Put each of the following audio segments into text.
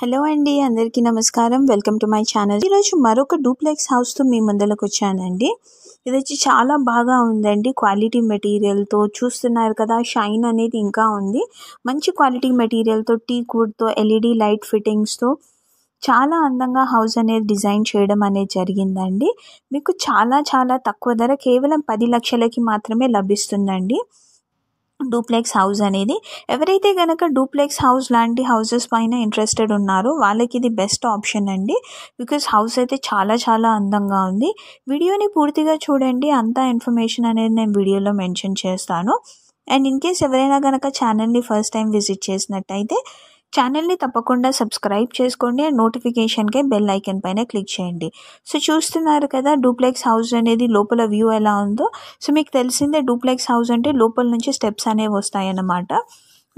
hello అండి అందరికీ నమస్కారం వెల్కమ్ టు మై ఛానల్ ఈరోజు మరొక డూప్లెక్స్ హౌస్తో మీ ముందరకు వచ్చానండి ఇది వచ్చి చాలా బాగా ఉందండి క్వాలిటీ మెటీరియల్తో చూస్తున్నారు కదా షైన్ అనేది ఇంకా ఉంది మంచి క్వాలిటీ మెటీరియల్తో టీ కూడ్తో ఎల్ఈడి లైట్ ఫిట్టింగ్స్తో చాలా అందంగా హౌస్ అనేది డిజైన్ చేయడం అనేది జరిగిందండి మీకు చాలా చాలా తక్కువ ధర కేవలం పది లక్షలకి మాత్రమే లభిస్తుందండి డూప్లెక్స్ హౌస్ అనేది ఎవరైతే కనుక డూప్లెక్స్ హౌస్ లాంటి హౌసెస్ పైన ఇంట్రెస్టెడ్ ఉన్నారో వాళ్ళకి ఇది బెస్ట్ ఆప్షన్ అండి బికాస్ హౌస్ అయితే చాలా చాలా అందంగా ఉంది వీడియోని పూర్తిగా చూడండి అంతా ఇన్ఫర్మేషన్ అనేది నేను వీడియోలో మెన్షన్ చేస్తాను అండ్ ఇన్ కేస్ ఎవరైనా కనుక ఛానల్ని ఫస్ట్ టైం విజిట్ చేసినట్టయితే ఛానల్ని తప్పకుండా సబ్స్క్రైబ్ చేసుకోండి అండ్ నోటిఫికేషన్కే బెల్ ఐకన్ పైన క్లిక్ చేయండి సో చూస్తున్నారు కదా డూప్లెక్స్ హౌస్ అనేది లోపల వ్యూ ఎలా ఉందో సో మీకు తెలిసిందే డూప్లెక్స్ హౌస్ అంటే లోపల నుంచి స్టెప్స్ అనేవి వస్తాయన్నమాట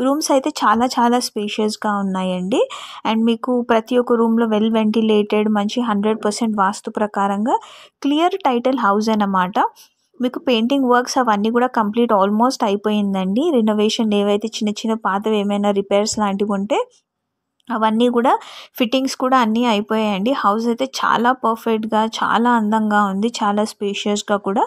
రూమ్స్ అయితే చాలా చాలా స్పేషియస్గా ఉన్నాయండి అండ్ మీకు ప్రతి ఒక్క రూమ్లో వెల్ వెంటిలేటెడ్ మంచి హండ్రెడ్ పర్సెంట్ వాస్తు ప్రకారంగా క్లియర్ టైటిల్ హౌస్ అన్నమాట మీకు పెయింటింగ్ వర్క్స్ అవన్నీ కూడా కంప్లీట్ ఆల్మోస్ట్ అయిపోయిందండి రినోవేషన్ ఏవైతే చిన్న చిన్న పాతవి ఏమైనా రిపేర్స్ లాంటివి ఉంటే అవన్నీ కూడా ఫిట్టింగ్స్ కూడా అన్నీ అయిపోయాయండి హౌస్ అయితే చాలా పర్ఫెక్ట్గా చాలా అందంగా ఉంది చాలా స్పేషియస్గా కూడా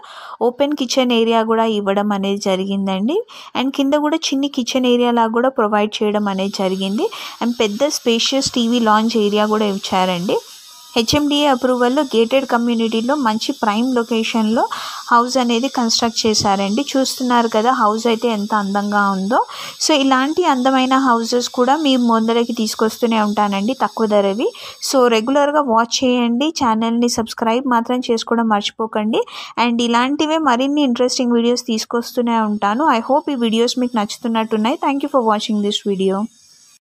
ఓపెన్ కిచెన్ ఏరియా కూడా ఇవ్వడం అనేది జరిగిందండి అండ్ కింద కూడా చిన్ని కిచెన్ ఏరియా లాగా కూడా ప్రొవైడ్ చేయడం అనేది జరిగింది అండ్ పెద్ద స్పేషియస్ టీవీ లాంచ్ ఏరియా కూడా ఇచ్చారండి హెచ్ఎండిఏ అప్రూవల్లో గేటెడ్ కమ్యూనిటీలో మంచి ప్రైమ్ లొకేషన్లో హౌస్ అనేది కన్స్ట్రక్ట్ చేశారండి చూస్తున్నారు కదా హౌస్ అయితే ఎంత అందంగా ఉందో సో ఇలాంటి అందమైన హౌజెస్ కూడా మీ ముందరకి తీసుకొస్తూనే ఉంటానండి తక్కువ ధరవి సో రెగ్యులర్గా వాచ్ చేయండి ఛానల్ని సబ్స్క్రైబ్ మాత్రం చేసుకోవడం మర్చిపోకండి అండ్ ఇలాంటివే మరిన్ని ఇంట్రెస్టింగ్ వీడియోస్ తీసుకొస్తూనే ఉంటాను ఐ హోప్ ఈ వీడియోస్ మీకు నచ్చుతున్నట్టున్నాయి thank you for watching this video